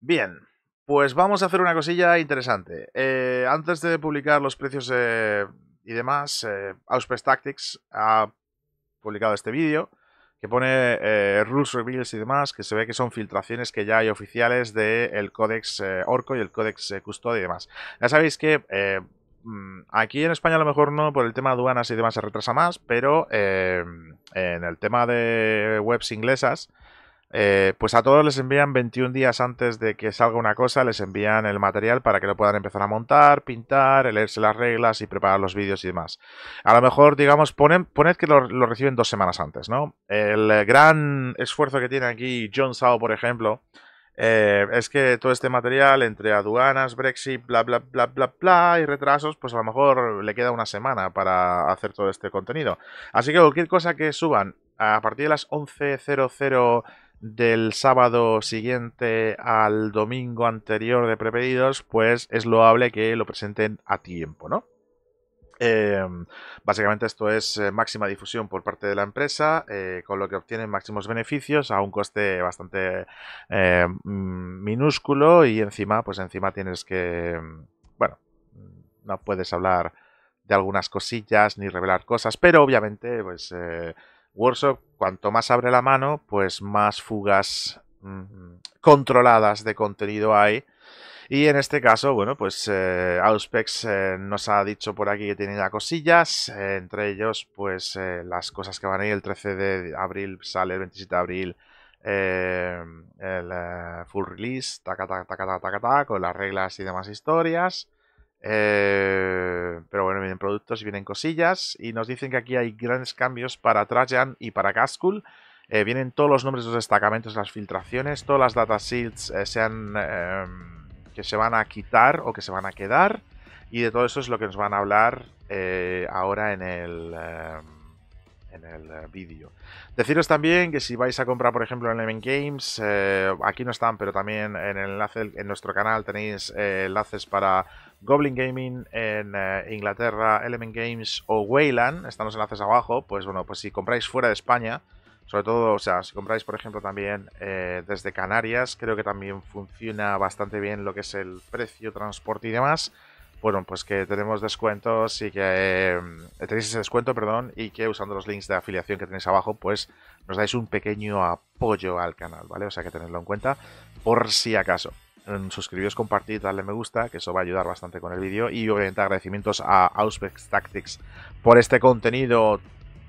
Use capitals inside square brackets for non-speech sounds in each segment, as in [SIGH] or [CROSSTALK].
Bien, pues vamos a hacer una cosilla interesante. Eh, antes de publicar los precios eh, y demás, eh, Auspress Tactics ha publicado este vídeo que pone eh, rules reveals y demás, que se ve que son filtraciones que ya hay oficiales del códex Orco y el Codex custodia y demás. Ya sabéis que mm, aquí en España a lo mejor no, por el tema de aduanas y demás se retrasa más, pero en el tema de webs inglesas eh, pues a todos les envían 21 días antes de que salga una cosa, les envían el material para que lo puedan empezar a montar, pintar, leerse las reglas y preparar los vídeos y demás. A lo mejor, digamos, poned que lo, reciben dos semanas antes, ¿no? El gran esfuerzo que tiene aquí John Sao, por ejemplo, eh, es que todo este material entre aduanas, Brexit, bla, bla, bla, bla, bla y retrasos, pues a lo mejor le queda una semana para hacer todo este contenido. Así que cualquier cosa que suban a partir de las 11.00 del sábado siguiente al domingo anterior de prepedidos, pues es loable que lo presenten a tiempo, ¿no? Em, básicamente esto es eh, máxima difusión por parte de la empresa, eh, con lo que obtienen máximos beneficios a un coste bastante eh, mm, minúsculo y encima, pues encima tienes que, mm, bueno, no puedes hablar de algunas cosillas ni revelar cosas, pero obviamente, pues Workshop, cuanto más abre la mano, pues más fugas mm, controladas de contenido hay. Y en este caso, bueno, pues eh, Auspex eh, nos ha dicho por aquí que tiene ya cosillas, eh, entre ellos, pues las cosas que van a ir el 13 de abril, sale el 27 de abril el full release, taca, taca, taca, taca, taca, con las reglas y demás historias. Eh, pero bueno, vienen productos y vienen cosillas. Y nos dicen que aquí hay grandes cambios para Trajan y para Gaskull. Eh, vienen todos los nombres los destacamentos, las filtraciones, todas las data eh, sean, em, que se van a quitar o que se van a quedar. Y de todo eso es lo que nos van a hablar ahora en el em, en el vídeo. Deciros también que si vais a comprar, por ejemplo, en Eleven Games, aquí no están, pero también en el enlace en nuestro canal tenéis enlaces para Goblin Gaming en eh, Inglaterra, Element Games o Wayland, están los enlaces abajo, pues bueno, pues si compráis fuera de España, sobre todo, o sea, si compráis por ejemplo también eh, desde Canarias, creo que también funciona bastante bien lo que es el precio, transporte y demás. Bueno, pues que tenemos descuentos y que eh, tenéis ese descuento, perdón, y que usando los links de afiliación que tenéis abajo, pues nos dais un pequeño apoyo al canal, ¿vale? O sea que tenedlo en cuenta por si acaso suscribiros, compartir, darle me gusta, que eso va a ayudar bastante con el vídeo. Y obviamente agradecimientos a Auspex Tactics por este contenido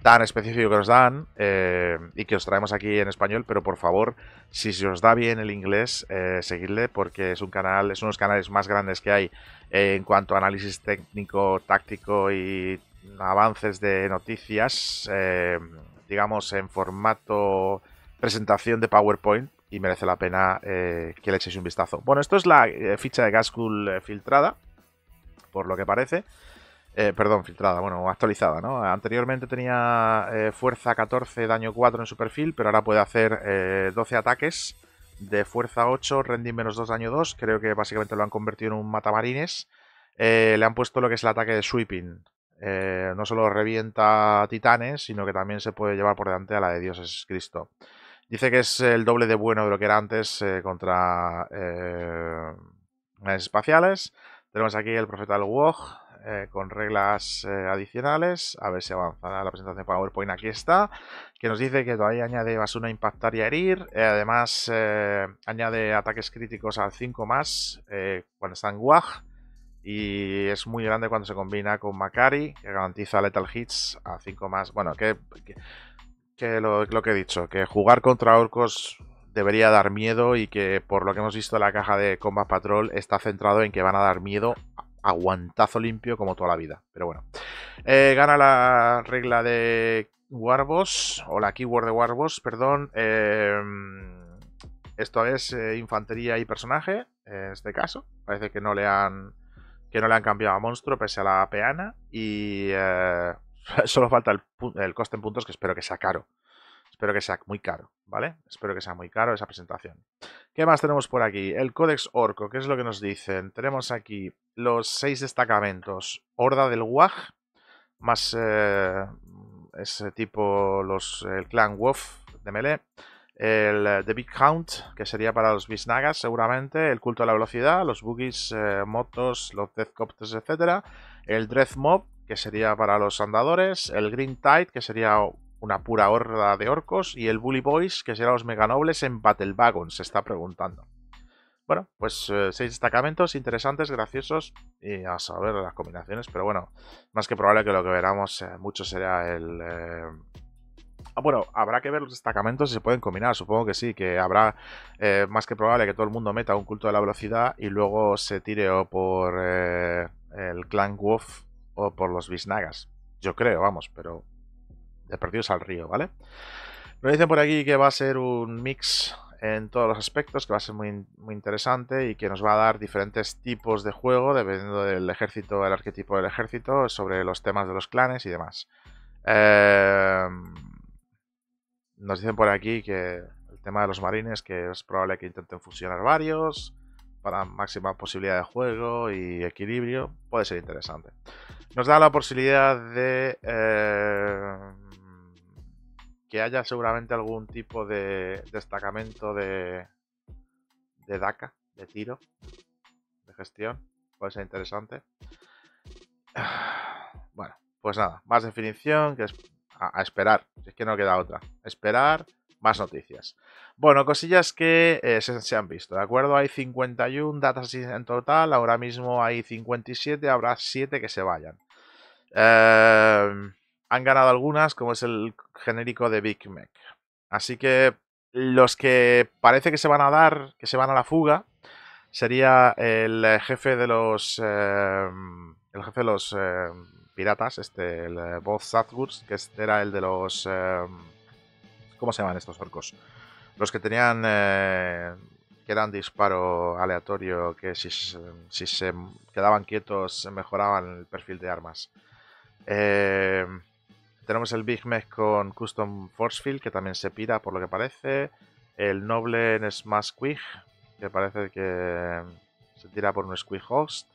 tan específico que nos dan eh, y que os traemos aquí en español, pero por favor, si se os da bien el inglés, eh, seguidle porque es un canal, es uno de los canales más grandes que hay en cuanto a análisis técnico, táctico y avances de noticias, eh, digamos en formato presentación de PowerPoint, y merece la pena eh, que le echéis un vistazo. Bueno, esto es la eh, ficha de Gascool eh, filtrada, por lo que parece. perdón, filtrada, bueno, actualizada, ¿no? Anteriormente tenía fuerza 14, daño 4 en su perfil, pero ahora puede hacer 12 ataques de fuerza 8, rending menos 2, daño 2. Creo que básicamente lo han convertido en un matamarines. le han puesto lo que es el ataque de sweeping. no solo revienta titanes, sino que también se puede llevar por delante a la de dioses Cristo. Dice que es el doble de bueno de lo que era antes eh, contra eh, espaciales. Tenemos aquí el profeta del WOG eh, con reglas adicionales. A ver si avanza la presentación de PowerPoint. Aquí está. Que nos dice que todavía añade basura impactar y herir. además, añade ataques críticos al 5 más cuando está en WOG. Y es muy grande cuando se combina con Macari, que garantiza Lethal Hits a 5 más. Bueno, que que lo, que he dicho, que jugar contra orcos debería dar miedo y que por lo que hemos visto la caja de Combat Patrol está centrado en que van a dar miedo a guantazo limpio como toda la vida. Pero bueno, eh, gana la regla de Warboss, o la keyword de Warboss, perdón. Em, esto es eh, infantería y personaje, en este caso. Parece que no le han que no le han cambiado a monstruo pese a la peana. Y eh, [LAUGHS] Solo falta el, coste en puntos, que espero que sea caro. Espero que sea muy caro, ¿vale? Espero que sea muy caro esa presentación. ¿Qué más tenemos por aquí? El Codex Orco, ¿qué es lo que nos dicen? Tenemos aquí los seis destacamentos. Horda del WAG, más eh, ese tipo, los, el clan Wolf de Melee. El eh, The Big Count, que sería para los Bisnagas seguramente, el culto a la velocidad, los buggies, eh, motos, los Copters etc. El Dread Mob, que sería para los andadores, el Green Tide, que sería una pura horda de orcos, y el Bully Boys, que serían los meganobles en Battle Wagon, se está preguntando. Bueno, pues eh, seis destacamentos interesantes, graciosos, y a saber las combinaciones, pero bueno, más que probable que lo que veramos eh, mucho será el... Eh, ah, bueno, habrá que ver los destacamentos si se pueden combinar, supongo que sí, que habrá más que probable que todo el mundo meta un culto de la velocidad y luego se tire o por el Clan Wolf o por los bisnagas. Yo creo, vamos, pero de perdidos al río, ¿vale? nos dicen por aquí que va a ser un mix en todos los aspectos, que va a ser muy, muy interesante y que nos va a dar diferentes tipos de juego, dependiendo del ejército, el arquetipo del ejército, sobre los temas de los clanes y demás. Em, nos dicen por aquí que el tema de los marines, que es probable que intenten fusionar varios para máxima posibilidad de juego y equilibrio, puede ser interesante. Nos da la posibilidad de eh, que haya seguramente algún tipo de destacamento de, de DACA, de tiro, de gestión, puede ser interesante. [SIGHS] Bueno, pues nada, más definición que es a, esperar, es que no queda otra. Esperar más noticias. Bueno, cosillas que eh, se, han visto, ¿de acuerdo? Hay 51 datas en total, ahora mismo hay 57, habrá 7 que se vayan. Em, han ganado algunas, como es el genérico de Big Mac. Así que los que parece que se van a dar, que se van a la fuga, sería el jefe de los... Em, el jefe de los em, piratas, este, el eh, Boss Sadgurs, que este era el de los... ¿Cómo se llaman estos orcos? Los que tenían. Eh, que eran disparo aleatorio, que si, se quedaban quietos mejoraban el perfil de armas. Eh, tenemos el Big Mech con Custom Force Field, que también se pira por lo que parece. El Noble en Smash Quig, que parece que se tira por un Squig Host.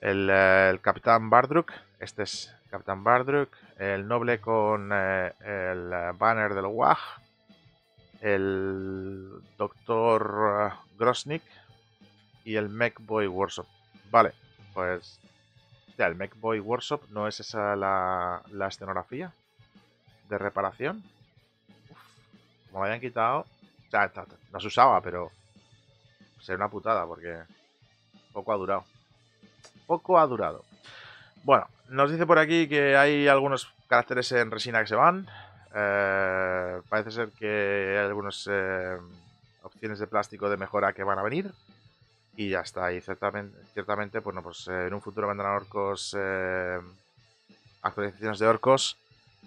El, eh, el Capitán Bardruk, este es Capitán Bardruk, el noble con eh, el eh, banner del WAG, el doctor eh, Grosnik. y el MechBoy Workshop. Vale, pues ya, el MechBoy Workshop no es esa la, la escenografía de reparación. Uf, como me habían quitado, no se usaba, pero sería una putada porque poco ha durado. Poco ha durado. Bueno, nos dice por aquí que hay algunos caracteres en resina que se van. Eh, parece ser que hay algunas eh, opciones de plástico de mejora que van a venir. Y ya está. Y ciertamente, ciertamente no, pues eh, en un futuro vendrán orcos. actualizaciones de orcos.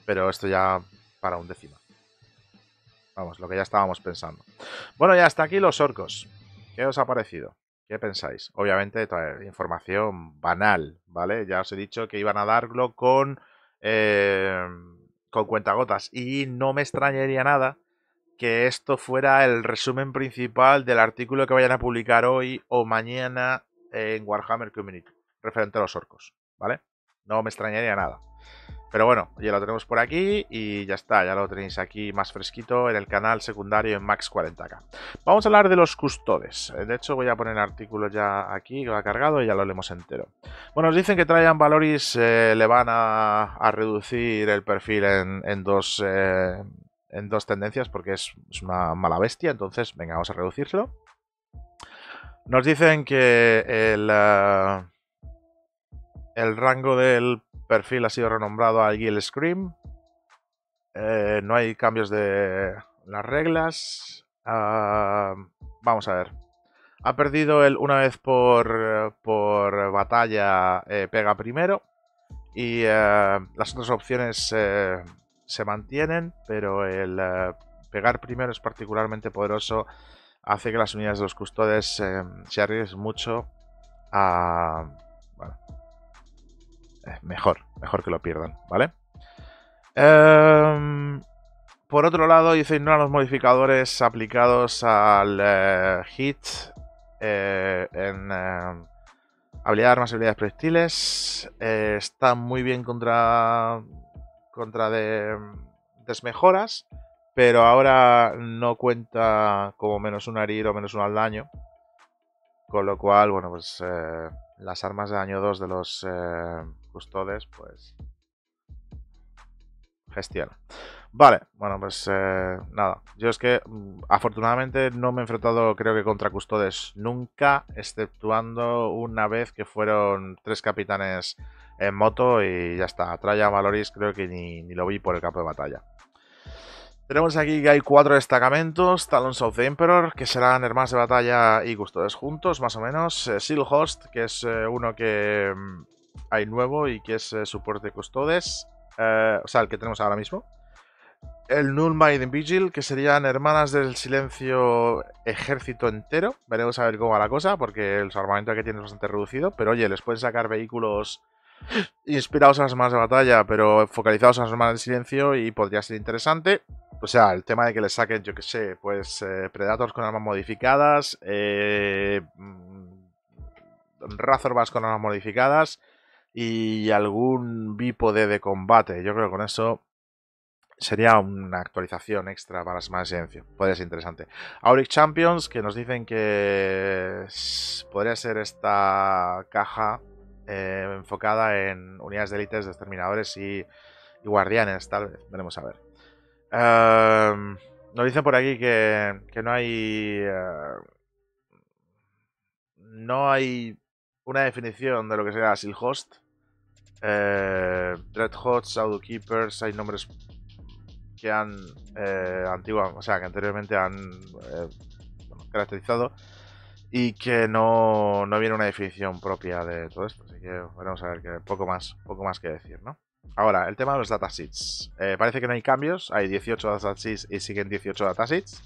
Pero esto ya para un décimo. Vamos, lo que ya estábamos pensando. Bueno, ya hasta aquí los orcos. ¿Qué os ha parecido? ¿Qué pensáis? Obviamente, información banal, ¿vale? Ya os he dicho que iban a darlo con, em, con cuentagotas. Y no me extrañaría nada que esto fuera el resumen principal del artículo que vayan a publicar hoy o mañana en Warhammer Community, referente a los orcos, ¿vale? No me extrañaría nada. Pero bueno, ya lo tenemos por aquí y ya está, ya lo tenéis aquí más fresquito en el canal secundario en Max 40K. Vamos a hablar de los custodes. Eh, de hecho, voy a poner el artículo ya aquí lo ha cargado y ya lo leemos entero. Bueno, nos dicen que Traian Valoris eh, le van a, reducir el perfil en, dos... Eh, en dos tendencias porque es, una mala bestia, entonces venga, vamos a reducirlo. Nos dicen que el, el rango del perfil ha sido renombrado a Gil Scream. Eh, no hay cambios de las reglas. Ah, vamos a ver. Ha perdido el una vez por, por batalla, eh, pega primero. Y eh, las otras opciones se mantienen, pero el pegar primero es particularmente poderoso. Hace que las unidades de los custodes se arriesguen mucho a, eh, mejor, mejor que lo pierdan, ¿vale? Em, por otro lado, dice a los modificadores aplicados al eh, hit eh, en eh, habilidad armas y habilidades proyectiles. está muy bien contra, contra de, em, desmejoras, pero ahora no cuenta como menos un herir o menos uno al daño. Con lo cual, bueno, pues las armas de daño 2 de los custodes, pues gestión Vale, bueno, pues eh, nada. Yo es que mm, afortunadamente no me he enfrentado, creo que, contra custodes nunca, exceptuando una vez que fueron tres capitanes en moto y ya está. Traya Valoris creo que ni, lo vi por el campo de batalla. Tenemos aquí que hay cuatro destacamentos, Talons of the Emperor, que serán hermanos de batalla y custodes juntos, más o menos. Eh, Seal Host, que es eh, uno que mm, hay nuevo y que es eh, soporte custodes, eh, o sea, el que tenemos ahora mismo. El Null mind Vigil, que serían Hermanas del Silencio Ejército entero. Veremos a ver cómo va la cosa, porque el armamento que tiene es bastante reducido. Pero oye, les pueden sacar vehículos inspirados a las armas de batalla, pero focalizados en las armas del silencio y podría ser interesante. O sea, el tema de que les saquen, yo que sé, pues eh, Predators con armas modificadas, eh, mm, con armas modificadas, y algún bípode de combate. Yo creo que con eso sería una actualización extra para de silencio, Podría ser interesante. Auric Champions, que nos dicen que podría ser esta caja eh, enfocada en unidades de élites, y, guardianes, tal vez. Veremos a ver. Em, nos dicen por aquí que, que no hay... Eh, no hay una definición de lo que sea silhost, Host. Eh, Dread Keepers, hay nombres que han eh, o sea, que anteriormente han eh, caracterizado y que no, viene una definición propia de todo esto. Así que veremos a ver que poco más, poco más que decir, ¿no? Ahora, el tema de los datasheets. Eh, parece que no hay cambios, hay 18 datasheets y siguen 18 datasheets.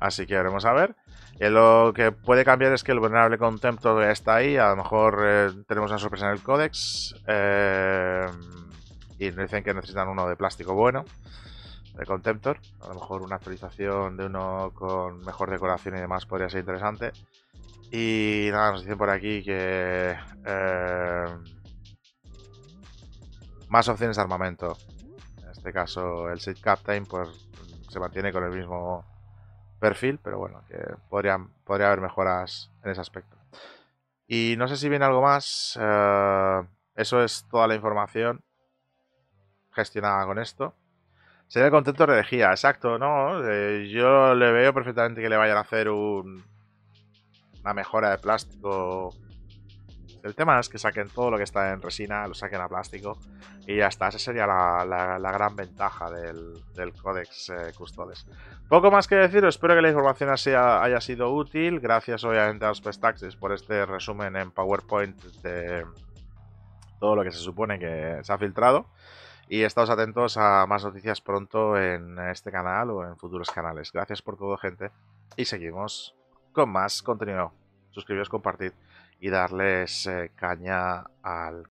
Así que veremos a ver lo que puede cambiar es que el vulnerable Contemptor está ahí. A lo mejor eh, tenemos una sorpresa en el códex. Eh, y nos dicen que necesitan uno de plástico bueno. De Contemptor. A lo mejor una actualización de uno con mejor decoración y demás podría ser interesante. Y nada, nos dicen por aquí que. Eh, más opciones de armamento. En este caso, el Sit Captain pues, se mantiene con el mismo perfil, pero bueno, que podría, podría haber mejoras en ese aspecto. Y no sé si viene algo más. Eh, eso es toda la información gestionada con esto. Sería el contento de elegir. exacto, ¿no? Eh, yo le veo perfectamente que le vayan a hacer un, una mejora de plástico el tema es que saquen todo lo que está en resina, lo saquen a plástico y ya está. Esa sería la, gran ventaja del, del Codex eh, Custodes. Poco más que decir, espero que la información haya, sido útil. Gracias obviamente a los Pestaxis por este resumen en PowerPoint de todo lo que se supone que se ha filtrado. Y estamos atentos a más noticias pronto en este canal o en futuros canales. Gracias por todo, gente. Y seguimos con más contenido. Suscribiros, compartid y darles eh, caña al